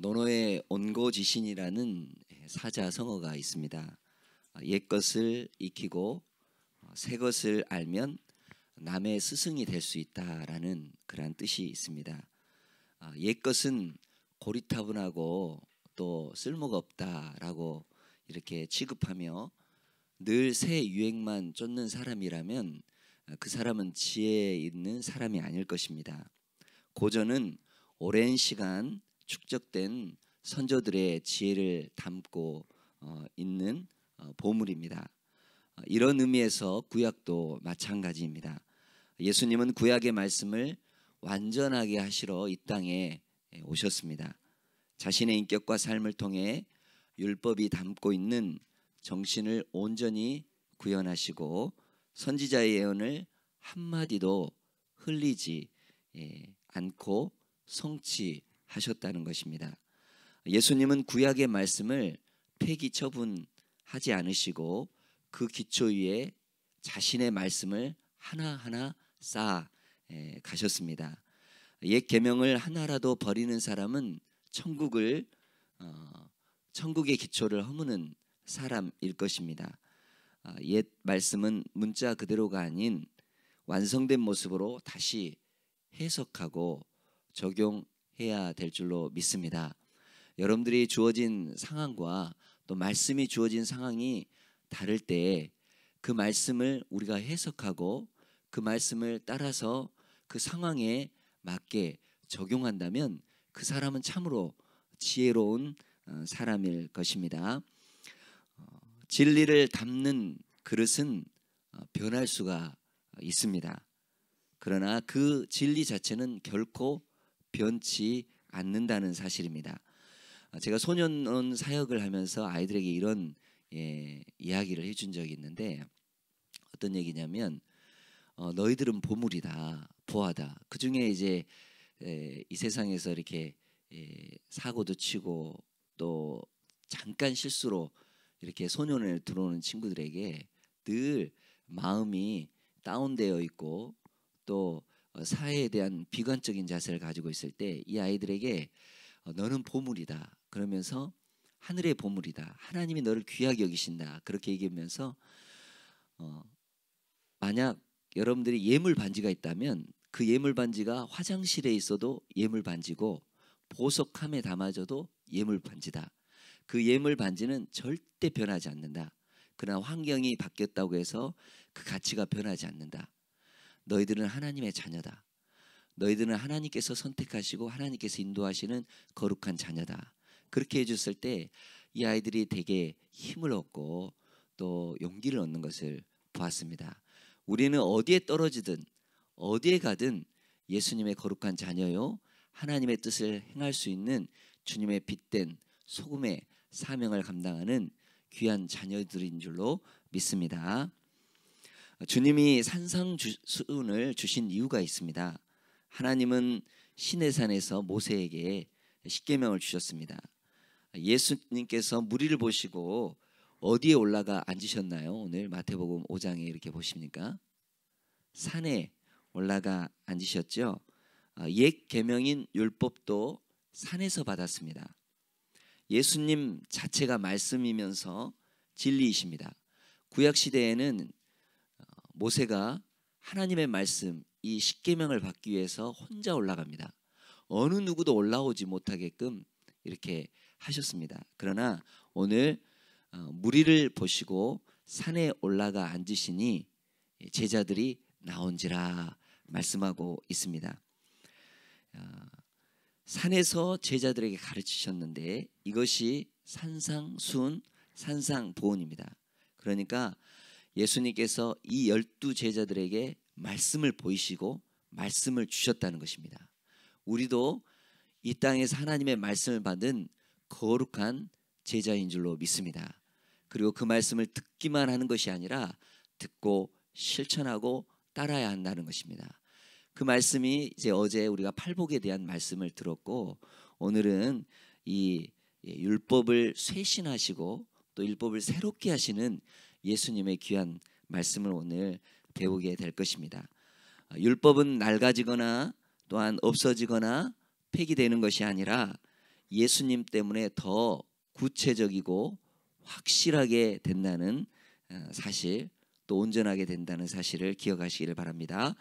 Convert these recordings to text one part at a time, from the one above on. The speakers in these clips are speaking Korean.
노노의 온고지신이라는 예, 사자성어가 있습니다. 아, 옛 것을 익히고 어, 새 것을 알면 남의 스승이 될 수 있다라는 그러 뜻이 있습니다. 아, 옛 것은 고리타분하고 또 쓸모가 없다라고 이렇게 취급하며 늘 새 유행만 쫓는 사람이라면 아, 그 사람은 지혜 있는 사람이 아닐 것입니다. 고전은 오랜 시간 축적된 선조들의 지혜를 담고 어, 있는 어, 보물입니다. 어, 이런 의미에서 구약도 마찬가지입니다. 예수님은 구약의 말씀을 완전하게 하시러 이 땅에 오셨습니다. 자신의 인격과 삶을 통해 율법이 담고 있는 정신을 온전히 구현하시고 선지자의 예언을 한마디도 흘리지 않고 성취 하셨다는 것입니다. 예수님은 구약의 말씀을 폐기 처분하지 않으시고 그 기초 위에 자신의 말씀을 하나하나 쌓아 예, 가셨습니다. 옛 계명을 하나라도 버리는 사람은 천국을 어, 천국의 기초를 허무는 사람일 것입니다. 어, 옛 말씀은 문자 그대로가 아닌 완성된 모습으로 다시 해석하고 적용 해야 될 줄로 믿습니다. 여러분들이 주어진 상황과 또 말씀이 주어진 상황이 다를 때그 말씀을 우리가 해석하고 그 말씀을 따라서 그 상황에 맞게 적용한다면 그 사람은 참으로 지혜로운 어, 사람일 것입니다. 어, 진리를 담는 그릇은 어, 변할 수가 있습니다. 그러나 그 진리 자체는 결코 변치 않는다는 사실입니다. 어, 제가 소년원 사역을 하면서 아이들에게 이런 예, 이야기를 해준 적이 있는데 어떤 얘기냐면 어, 너희들은 보물이다, 보아다. 그 중에 이제 예, 이 세상에서 이렇게 예, 사고도 치고 또 잠깐 실수로 이렇게 소년을 들어오는 친구들에게 늘 마음이 다운되어 있고 또 어, 사회에 대한 비관적인 자세를 가지고 있을 때 이 아이들에게 어, 너는 보물이다 그러면서 하늘의 보물이다 하나님이 너를 귀하게 여기신다 그렇게 얘기하면서 어, 만약 여러분들이 예물 반지가 있다면 그 예물 반지가 화장실에 있어도 예물 반지고 보석함에 담아져도 예물 반지다. 그 예물 반지는 절대 변하지 않는다. 그러나 환경이 바뀌었다고 해서 그 가치가 변하지 않는다. 너희들은 하나님의 자녀다. 너희들은 하나님께서 선택하시고 하나님께서 인도하시는 거룩한 자녀다. 그렇게 해줬을 때 이 아이들이 되게 힘을 얻고 또 용기를 얻는 것을 보았습니다. 우리는 어디에 떨어지든 어디에 가든 예수님의 거룩한 자녀요 하나님의 뜻을 행할 수 있는 주님의 빛된 소금의 사명을 감당하는 귀한 자녀들인 줄로 믿습니다. 주님이 산상 수훈을 주신 이유가 있습니다. 하나님은 신의 산에서 모세에게 십계명을 주셨습니다. 예수님께서 무리를 보시고 어디에 올라가 앉으셨나요? 오늘 마태복음 5장에 이렇게 보십니까? 산에 올라가 앉으셨죠. 아, 옛 계명인 율법도 산에서 받았습니다. 예수님 자체가 말씀이면서 진리이십니다. 구약 시대에는 모세가 하나님의 말씀 이 십계명을 받기 위해서 혼자 올라갑니다. 어느 누구도 올라오지 못하게끔 이렇게 하셨습니다. 그러나 오늘 어, 무리를 보시고 산에 올라가 앉으시니 제자들이 나온지라 말씀하고 있습니다. 어, 산에서 제자들에게 가르치셨는데 이것이 산상순 산상보온입니다. 그러니까 예수님께서 이 열두 제자들에게 말씀을 보이시고 말씀을 주셨다는 것입니다. 우리도 이 땅에서 하나님의 말씀을 받은 거룩한 제자인 줄로 믿습니다. 그리고 그 말씀을 듣기만 하는 것이 아니라 듣고 실천하고 따라야 한다는 것입니다. 그 말씀이 이제 어제 우리가 팔복에 대한 말씀을 들었고 오늘은 이 율법을 쇄신하시고 또 율법을 새롭게 하시는 예수님의 귀한 말씀을 오늘 배우게 될 것입니다. 어, 율법은 낡아지거나 또한 없어지거나 폐기되는 것이 아니라 예수님 때문에 더 구체적이고 확실하게 된다는 어, 사실 또 온전하게 된다는 사실을 기억하시기를 바랍니다.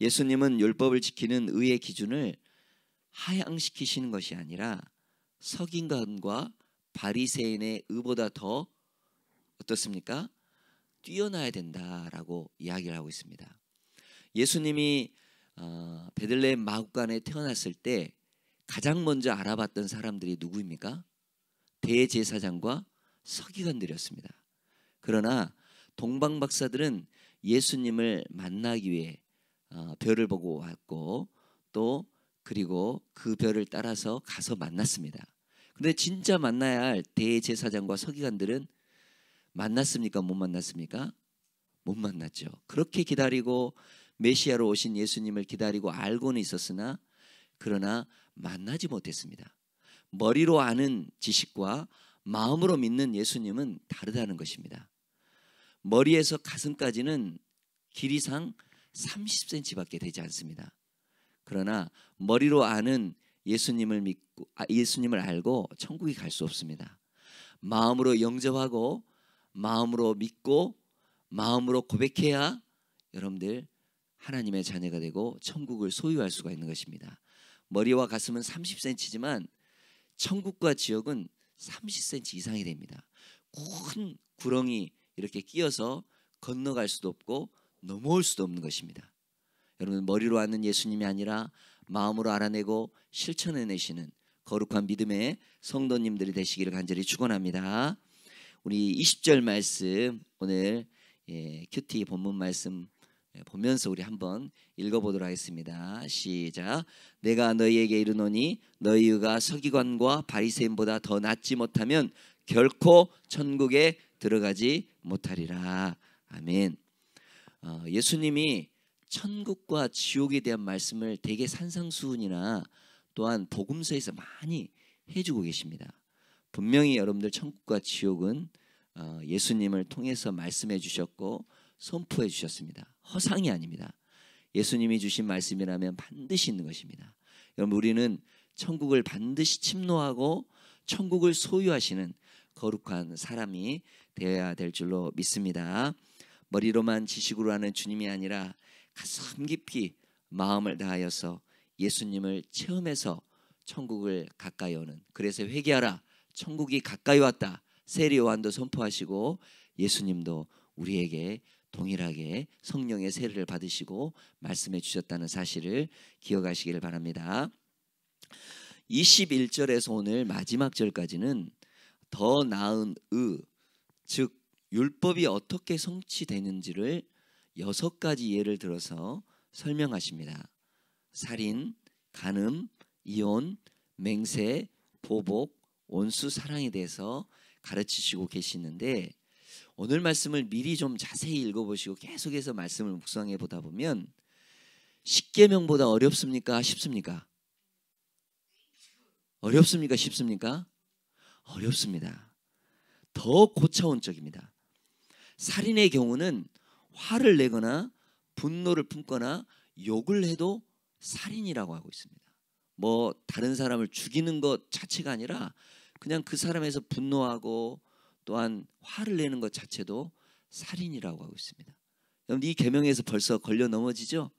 예수님은 율법을 지키는 의의 기준을 하향시키시는 것이 아니라 석인간과 바리새인의 의보다 더 어떻습니까? 뛰어나야 된다라고 이야기를 하고 있습니다. 예수님이 어, 베들레헴 마구간에 태어났을 때 가장 먼저 알아봤던 사람들이 누구입니까? 대제사장과 서기관들이었습니다. 그러나 동방 박사들은 예수님을 만나기 위해 어, 별을 보고 왔고 또 그리고 그 별을 따라서 가서 만났습니다. 근데 진짜 만나야 할 대제사장과 서기관들은 만났습니까? 못 만났습니까? 못 만났죠. 그렇게 기다리고 메시아로 오신 예수님을 기다리고 알고는 있었으나 그러나 만나지 못했습니다. 머리로 아는 지식과 마음으로 믿는 예수님은 다르다는 것입니다. 머리에서 가슴까지는 길이상 30cm밖에 되지 않습니다. 그러나 머리로 아는 예수님을 믿고 아, 예수님을 알고 천국에 갈 수 없습니다. 마음으로 영접하고 마음으로 믿고 마음으로 고백해야 여러분들 하나님의 자녀가 되고 천국을 소유할 수가 있는 것입니다. 머리와 가슴은 30cm지만 천국과 지역은 30cm 이상이 됩니다. 큰 구렁이 이렇게 끼어서 건너갈 수도 없고 넘어올 수도 없는 것입니다. 여러분 머리로 아는 예수님이 아니라 마음으로 알아내고 실천해내시는 거룩한 믿음의 성도님들이 되시기를 간절히 축원합니다. 우리 20절 말씀 오늘 예, 큐티 본문 말씀 예, 보면서 우리 한번 읽어보도록 하겠습니다. 시작. 내가 너희에게 이르노니 너희가 서기관과 바리새인보다 더 낫지 못하면 결코 천국에 들어가지 못하리라. 아멘. 어, 예수님이 천국과 지옥에 대한 말씀을 되게 산상수훈이나 또한 복음서에서 많이 해주고 계십니다. 분명히 여러분들 천국과 지옥은 어, 예수님을 통해서 말씀해 주셨고 선포해 주셨습니다. 허상이 아닙니다. 예수님이 주신 말씀이라면 반드시 있는 것입니다. 여러분 우리는 천국을 반드시 침노하고 천국을 소유하시는 거룩한 사람이 되어야 될 줄로 믿습니다. 머리로만 지식으로 하는 주님이 아니라 가슴 깊이 마음을 다하여서 예수님을 체험해서 천국을 가까이 오는 그래서 회개하라 천국이 가까이 왔다. 세례 요한도 선포하시고 예수님도 우리에게 동일하게 성령의 세례를 받으시고 말씀해 주셨다는 사실을 기억하시기를 바랍니다. 21절에서 오늘 마지막 절까지는 더 나은 의, 즉 율법이 어떻게 성취되는지를 여섯 가지 예를 들어서 설명하십니다. 살인, 간음, 이혼, 맹세, 보복, 원수 사랑에 대해서 가르치시고 계시는데 오늘 말씀을 미리 좀 자세히 읽어보시고 계속해서 말씀을 묵상해 보다 보면 십계명보다 어렵습니까? 쉽습니까? 어렵습니까? 쉽습니까? 어렵습니다. 더 고차원적입니다. 살인의 경우는 화를 내거나 분노를 품거나 욕을 해도 살인이라고 하고 있습니다. 뭐 다른 사람을 죽이는 것 자체가 아니라 그냥 그 사람에서 분노하고 또한 화를 내는 것 자체도 살인이라고 하고 있습니다. 여러분 이 계명에서 벌써 걸려 넘어지죠?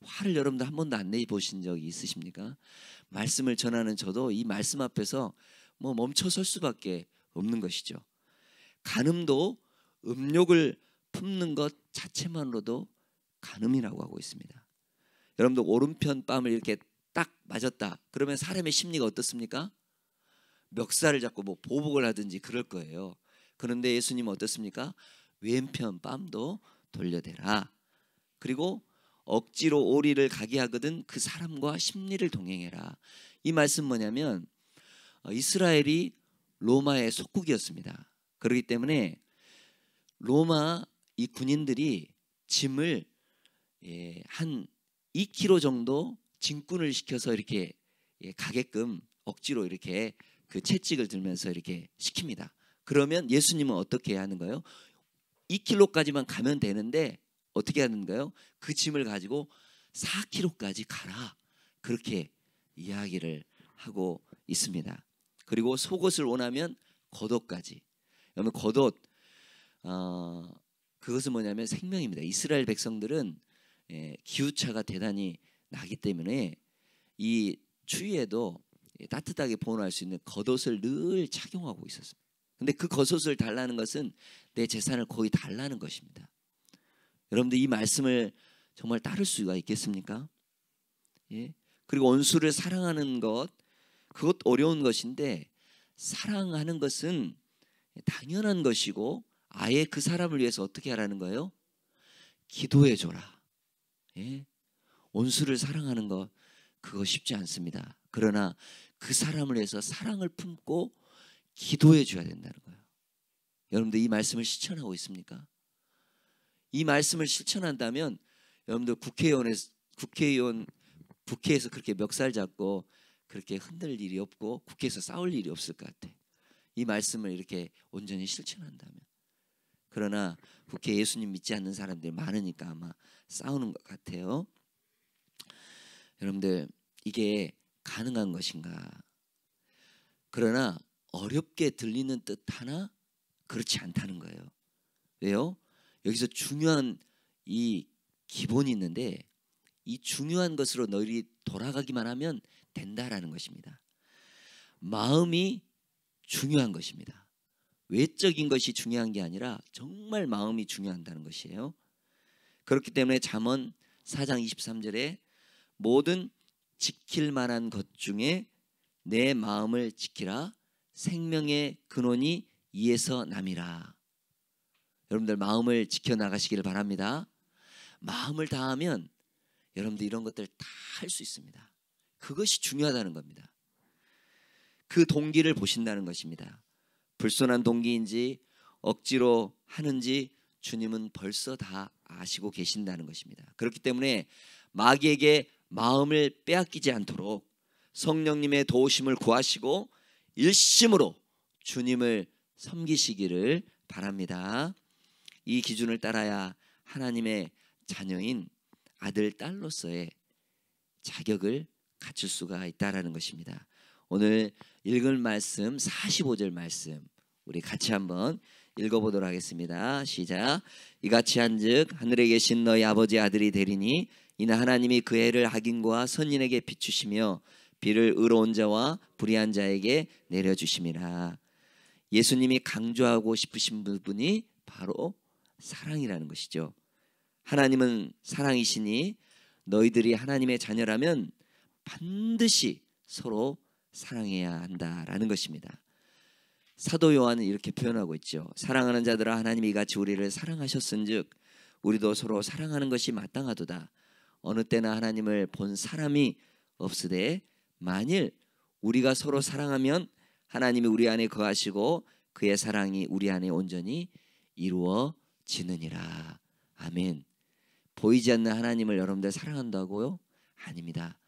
화를 여러분도 한 번도 안내 보신 적이 있으십니까? 말씀을 전하는 저도 이 말씀 앞에서 뭐 멈춰 설 수밖에 없는 것이죠. 간음도 음욕을 품는 것 자체만으로도 간음이라고 하고 있습니다. 여러분도 오른편 뺨을 이렇게 딱 맞았다. 그러면 사람의 심리가 어떻습니까? 멱살을 잡고 뭐 보복을 하든지 그럴 거예요. 그런데 예수님은 어떻습니까? 왼편 뺨도 돌려대라. 그리고 억지로 오리를 가게 하거든 그 사람과 심리를 동행해라. 이 말씀 뭐냐면 어, 이스라엘이 로마의 속국이었습니다. 그렇기 때문에 로마 이 군인들이 짐을 예, 한 2kg 정도 진군을 시켜서 이렇게 예, 가게끔 억지로 이렇게 그 채찍을 들면서 이렇게 시킵니다. 그러면 예수님은 어떻게 하는 거예요? 2km까지만 가면 되는데 어떻게 하는가요? 그 짐을 가지고 4km까지 가라. 그렇게 이야기를 하고 있습니다. 그리고 속옷을 원하면 겉옷까지. 여러분 겉옷 어, 그것은 뭐냐면 생명입니다. 이스라엘 백성들은 예, 기후차가 대단히 나기 때문에 이 추위에도 따뜻하게 보호할 수 있는 겉옷을 늘 착용하고 있었습니다. 근데 그 겉옷을 달라는 것은 내 재산을 거의 달라는 것입니다. 여러분들 이 말씀을 정말 따를 수가 있겠습니까? 예? 그리고 원수를 사랑하는 것 그것 어려운 것인데 사랑하는 것은 당연한 것이고 아예 그 사람을 위해서 어떻게 하라는 거예요? 기도해 줘라. 예? 원수를 사랑하는 것 그거 쉽지 않습니다. 그러나 그 사람을 위해서 사랑을 품고 기도해 줘야 된다는 거예요. 여러분들 이 말씀을 실천하고 있습니까? 이 말씀을 실천한다면 여러분들 국회의원에 국회의원 국회에서 그렇게 멱살 잡고 그렇게 흔들 일이 없고 국회에서 싸울 일이 없을 것 같아. 이 말씀을 이렇게 온전히 실천한다면 그러나 국회 예수님 믿지 않는 사람들이 많으니까 아마 싸우는 것 같아요. 여러분들 이게 가능한 것인가? 그러나 어렵게 들리는 뜻 하나 그렇지 않다는 거예요. 왜요? 여기서 중요한 이 기본이 있는데 이 중요한 것으로 너희 돌아가기만 하면 된다라는 것입니다. 마음이 중요한 것입니다. 외적인 것이 중요한 게 아니라 정말 마음이 중요한다는 것이에요. 그렇기 때문에 잠언 4장 23절에 모든 지킬 만한 것 중에 내 마음을 지키라 생명의 근원이 이에서 남이라 여러분들 마음을 지켜나가시기를 바랍니다 마음을 다하면 여러분들 이런 것들 다 할 수 있습니다 그것이 중요하다는 겁니다 그 동기를 보신다는 것입니다 불순한 동기인지 억지로 하는지 주님은 벌써 다 아시고 계신다는 것입니다 그렇기 때문에 마귀에게 마음을 빼앗기지 않도록 성령님의 도우심을 구하시고 일심으로 주님을 섬기시기를 바랍니다. 이 기준을 따라야 하나님의 자녀인 아들 딸로서의 자격을 갖출 수가 있다라는 것입니다. 오늘 읽을 말씀 45절 말씀 우리 같이 한번 읽어보도록 하겠습니다. 시작. 이같이 한즉 하늘에 계신 너희 아버지 아들이 되리니 이는 하나님이 그 해를 악인과 선인에게 비추시며 비를 의로운 자와 불의한 자에게 내려주심이라. 예수님이 강조하고 싶으신 부분이 바로 사랑이라는 것이죠. 하나님은 사랑이시니 너희들이 하나님의 자녀라면 반드시 서로 사랑해야 한다라는 것입니다. 사도 요한은 이렇게 표현하고 있죠. 사랑하는 자들아 하나님이 같이 우리를 사랑하셨은즉 우리도 서로 사랑하는 것이 마땅하도다. 어느 때나 하나님을 본 사람이 없으되 만일 우리가 서로 사랑하면 하나님이 우리 안에 거하시고 그의 사랑이 우리 안에 온전히 이루어지느니라. 아멘. 보이지 않는 하나님을 여러분들 사랑한다고요? 아닙니다.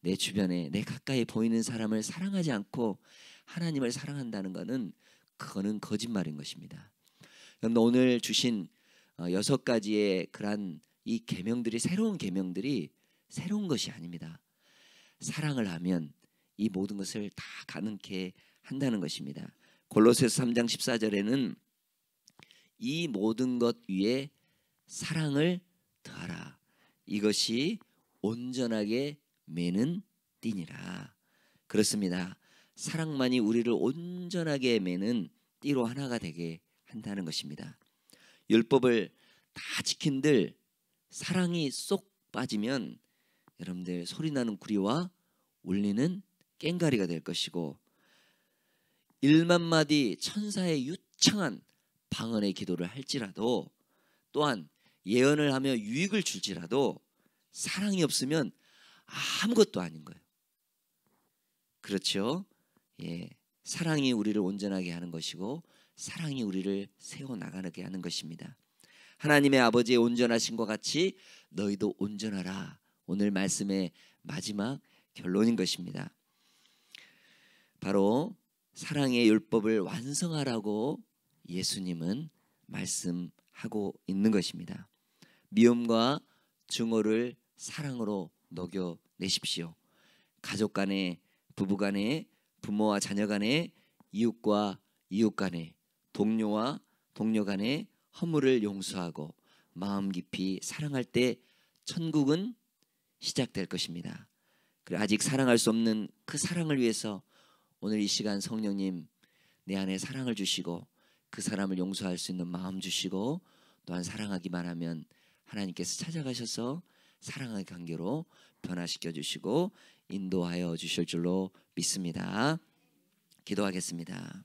내 주변에 내 가까이 보이는 사람을 사랑하지 않고 하나님을 사랑한다는 것은 그거는 거짓말인 것입니다. 그런데 오늘 주신 어, 여섯 가지의 그러한 이 계명들이 새로운 계명들이 새로운 것이 아닙니다. 사랑을 하면 이 모든 것을 다 가능케 한다는 것입니다. 골로새서 3장 14절에는 이 모든 것 위에 사랑을 더하라. 이것이 온전하게 매는 띠니라. 그렇습니다. 사랑만이 우리를 온전하게 매는 띠로 하나가 되게 한다는 것입니다. 율법을 다 지킨들 사랑이 쏙 빠지면 여러분들 소리나는 구리와 울리는 깽가리가 될 것이고 1만 마디 천사의 유창한 방언의 기도를 할지라도 또한 예언을 하며 유익을 줄지라도 사랑이 없으면 아무것도 아닌 거예요. 그렇죠? 예. 사랑이 우리를 온전하게 하는 것이고 사랑이 우리를 세워 나가게 하는 것입니다. 하나님의 아버지의 온전하신 것 같이 너희도 온전하라. 오늘 말씀의 마지막 결론인 것입니다. 바로 사랑의 율법을 완성하라고 예수님은 말씀하고 있는 것입니다. 미움과 증오를 사랑으로 녹여내십시오. 가족 간에, 부부 간에, 부모와 자녀 간에, 이웃과 이웃 간에, 동료와 동료 간에, 허물을 용서하고 마음 깊이 사랑할 때 천국은 시작될 것입니다. 그리고 아직 사랑할 수 없는 그 사랑을 위해서 오늘 이 시간 성령님 내 안에 사랑을 주시고 그 사람을 용서할 수 있는 마음 주시고 또한 사랑하기만 하면 하나님께서 찾아가셔서 사랑의 관계로 변화시켜 주시고 인도하여 주실 줄로 믿습니다. 기도하겠습니다.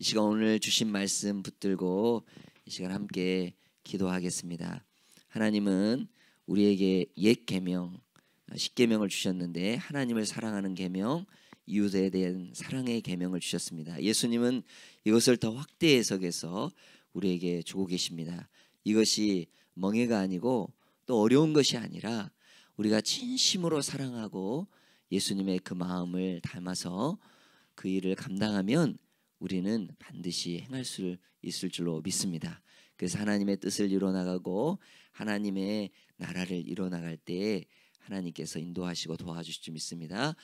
이 시간 오늘 주신 말씀 붙들고 이 시간 함께 기도하겠습니다. 하나님은 우리에게 옛 계명, 십계명을 주셨는데 하나님을 사랑하는 계명, 이웃에 대한 사랑의 계명을 주셨습니다. 예수님은 이것을 더 확대 해석해서 우리에게 주고 계십니다. 이것이 멍해가 아니고 또 어려운 것이 아니라 우리가 진심으로 사랑하고 예수님의 그 마음을 닮아서 그 일을 감당하면 우리는 반드시 행할 수 있을 줄로 믿습니다. 그래서 하나님의 뜻을 이루어나가고 하나님의 나라를 이루어나갈 때에 하나님께서 인도하시고 도와주실 줄 믿습니다.